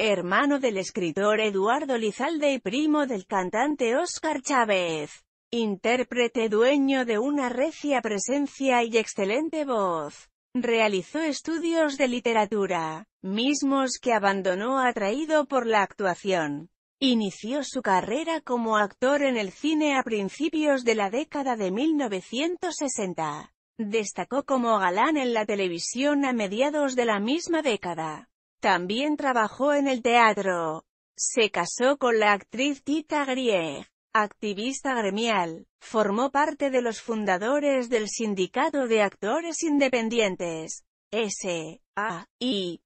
hermano del escritor Eduardo Lizalde y primo del cantante Óscar Chávez. Intérprete dueño de una recia presencia y excelente voz. Realizó estudios de literatura, mismos que abandonó atraído por la actuación. Inició su carrera como actor en el cine a principios de la década de 1960. Destacó como galán en la televisión a mediados de la misma década. También trabajó en el teatro. Se casó con la actriz Tita Grieg, activista gremial. Formó parte de los fundadores del Sindicato de Actores Independientes. SAI.